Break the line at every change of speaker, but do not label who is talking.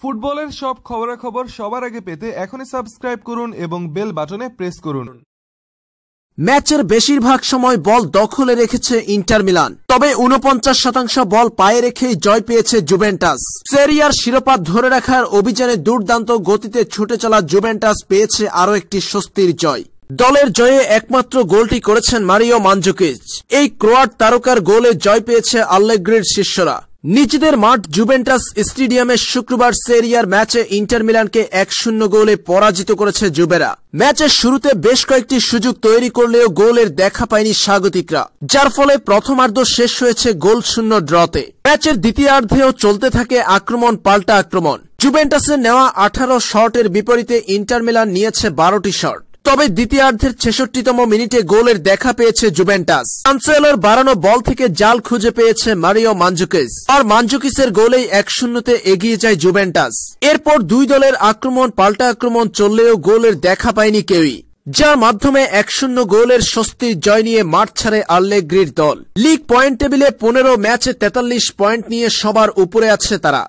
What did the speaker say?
ফুটবলের সব খবরাখবর সবার আগে পেতে এখনই সাবস্ক্রাইব করুন এবং বেল বাটনে প্রেস করুন ম্যাচের বেশিরভাগ সময় বল দখলে রেখেছে ইন্টার মিলান তবে উনপঞ্চাশ শতাংশ বল পায়ে রেখেই জয় পেয়েছে জুভেন্টাস সেরিয়ার শিরোপা ধরে রাখার অভিযানে দুর্দান্ত গতিতে ছুটে চলা জুভেন্টাস পেয়েছে আরও একটি স্বস্তির জয় দলের জয়ে একমাত্র গোলটি করেছেন মারিও মানজুকিচ এই ক্রোয়াট তারকার গোলে জয় পেয়েছে আল্লেগ্রির শিষ্যরা নিজেদের মাঠ জুভেন্টাস স্টেডিয়ামে শুক্রবার সেরিয়ার ম্যাচে ইন্টার মিলানকে এক শূন্য গোলে পরাজিত করেছে জুবেরা ম্যাচের শুরুতে বেশ কয়েকটি সুযোগ তৈরি করলেও গোলের দেখা পায়নি স্বাগতিকরা যার ফলে প্রথমার্ধ শেষ হয়েছে গোল শূন্য ড্রতে ম্যাচের দ্বিতীয়ার্ধেও চলতে থাকে আক্রমণ পাল্টা আক্রমণ জুভেন্টাসের নেওয়া আঠারো শটের বিপরীতে ইন্টার মিলান নিয়েছে বারোটি শট তবে দ্বিতীয়ার্ধের ছেষট্টিতম মিনিটে গোলের দেখা পেয়েছে জুভেন্টাস আনসোয়েলোর বাড়ানো বল থেকে জাল খুঁজে পেয়েছে মারিও মাঞ্জুকিস আর মাঞ্জুকিসের গোলেই এক শূন্যতে এগিয়ে যায় জুভেন্টাস এরপর দুই দলের আক্রমণ পাল্টা আক্রমণ চললেও গোলের দেখা পায়নি কেউই যার মাধ্যমে এক শূন্য গোলের স্বস্তির জয় নিয়ে মাঠ ছাড়ে আল্লেগ্রির দল লিগ পয়েন্ট টেবিলে পনেরো ম্যাচে তেতাল্লিশ পয়েন্ট নিয়ে সবার উপরে আছে তারা